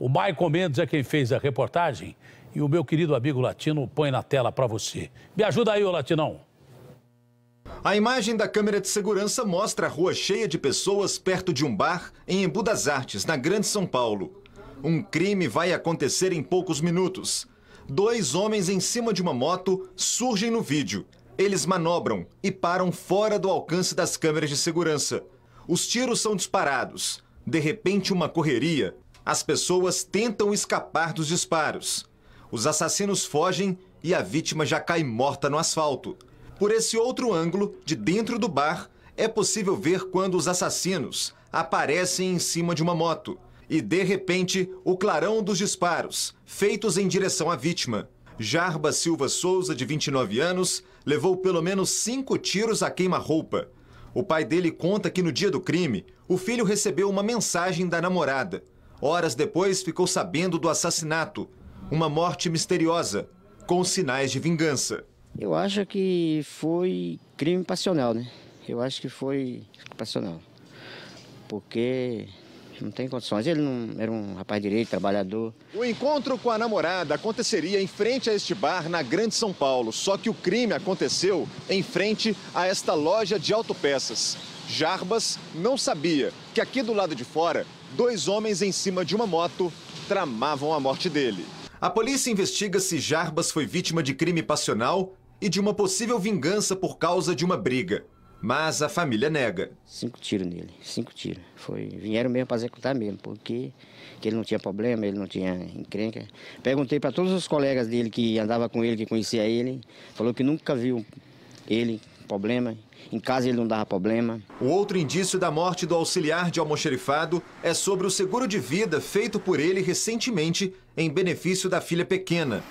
O Maicon Mendes é quem fez a reportagem e o meu querido amigo Latino põe na tela para você. Me ajuda aí, ô Latinão. A imagem da câmera de segurança mostra a rua cheia de pessoas perto de um bar em Embu das Artes, na Grande São Paulo. Um crime vai acontecer em poucos minutos. Dois homens em cima de uma moto surgem no vídeo. Eles manobram e param fora do alcance das câmeras de segurança. Os tiros são disparados. De repente, uma correria. As pessoas tentam escapar dos disparos. Os assassinos fogem e a vítima já cai morta no asfalto. Por esse outro ângulo, de dentro do bar, é possível ver quando os assassinos aparecem em cima de uma moto e, de repente, o clarão dos disparos, feitos em direção à vítima. Jarba Silva Souza, de 29 anos, levou pelo menos cinco tiros a queima-roupa. O pai dele conta que no dia do crime, o filho recebeu uma mensagem da namorada. Horas depois, ficou sabendo do assassinato, uma morte misteriosa, com sinais de vingança. Eu acho que foi crime passional, né? Eu acho que foi passional. Porque não tem condições. Ele não era um rapaz direito, trabalhador. O encontro com a namorada aconteceria em frente a este bar na Grande São Paulo, só que o crime aconteceu em frente a esta loja de autopeças. Jarbas não sabia que aqui do lado de fora, dois homens em cima de uma moto tramavam a morte dele. A polícia investiga se Jarbas foi vítima de crime passional e de uma possível vingança por causa de uma briga. Mas a família nega. Cinco tiros nele, cinco tiros. Foi, vieram mesmo para executar mesmo, porque ele não tinha problema, ele não tinha encrenca. Perguntei para todos os colegas dele que andava com ele, que conhecia ele, falou que nunca viu ele problema, em casa ele não dava problema. O outro indício da morte do auxiliar de almoxerifado é sobre o seguro de vida feito por ele recentemente em benefício da filha pequena.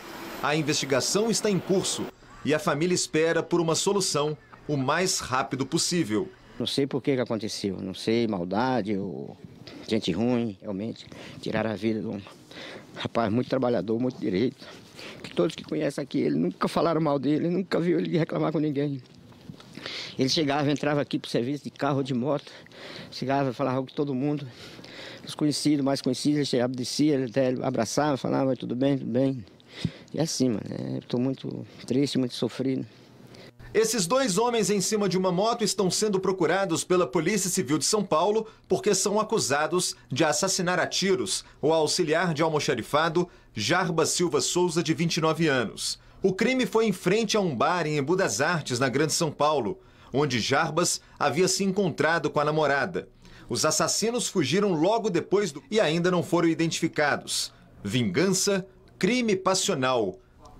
A investigação está em curso e a família espera por uma solução o mais rápido possível. Não sei por que, que aconteceu, não sei, maldade ou gente ruim, realmente. Tiraram a vida de um rapaz muito trabalhador, muito direito. Que todos que conhecem aqui ele nunca falaram mal dele, nunca viu ele reclamar com ninguém. Ele chegava, entrava aqui para o serviço de carro ou de moto, chegava, falava com todo mundo, os conhecidos, mais conhecidos, ele chegava, descia, até abraçava, falava, tudo bem, tudo bem. E é assim, mano, é, estou muito triste, muito sofrido. Esses dois homens em cima de uma moto estão sendo procurados pela Polícia Civil de São Paulo porque são acusados de assassinar a tiros o auxiliar de almoxarifado Jarba Silva Souza, de 29 anos. O crime foi em frente a um bar em Embu das Artes, na Grande São Paulo, onde Jarbas havia se encontrado com a namorada. Os assassinos fugiram logo depois do... e ainda não foram identificados. Vingança, crime passional.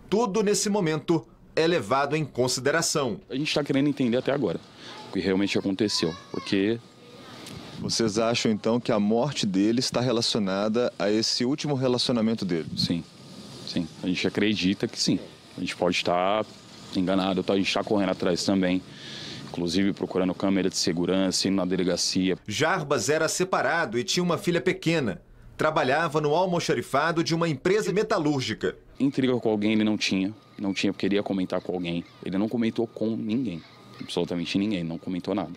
Tudo nesse momento é levado em consideração. A gente está querendo entender até agora o que realmente aconteceu, porque vocês acham então que a morte dele está relacionada a esse último relacionamento dele? Sim, sim. A gente acredita que sim. A gente pode estar enganado, tá? a gente está correndo atrás também inclusive procurando câmera de segurança, indo na delegacia. Jarbas era separado e tinha uma filha pequena. Trabalhava no almoxarifado de uma empresa metalúrgica. Intriga com alguém ele não tinha, não tinha porque comentar com alguém. Ele não comentou com ninguém, absolutamente ninguém, não comentou nada.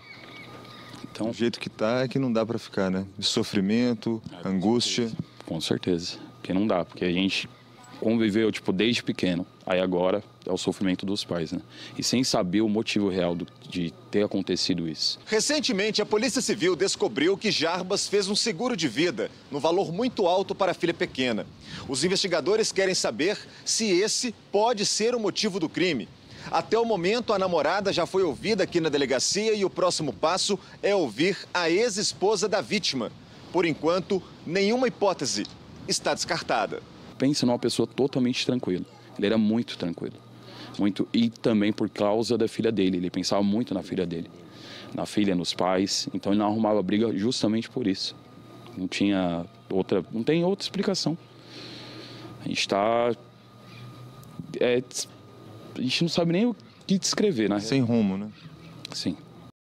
Então, o jeito que tá é que não dá para ficar, né? Sofrimento, é, com angústia. Certeza. Com certeza, porque não dá, porque a gente conviveu, tipo, desde pequeno. Aí agora é o sofrimento dos pais, né? E sem saber o motivo real do, de ter acontecido isso. Recentemente, a Polícia Civil descobriu que Jarbas fez um seguro de vida no valor muito alto para a filha pequena. Os investigadores querem saber se esse pode ser o motivo do crime. Até o momento, a namorada já foi ouvida aqui na delegacia e o próximo passo é ouvir a ex-esposa da vítima. Por enquanto, nenhuma hipótese está descartada pense numa pessoa totalmente tranquila. Ele era muito tranquilo. Muito, e também por causa da filha dele, ele pensava muito na filha dele, na filha, nos pais, então ele não arrumava briga justamente por isso. Não tinha outra, não tem outra explicação. A gente está é, a gente não sabe nem o que descrever, né? Sem rumo, né? Sim.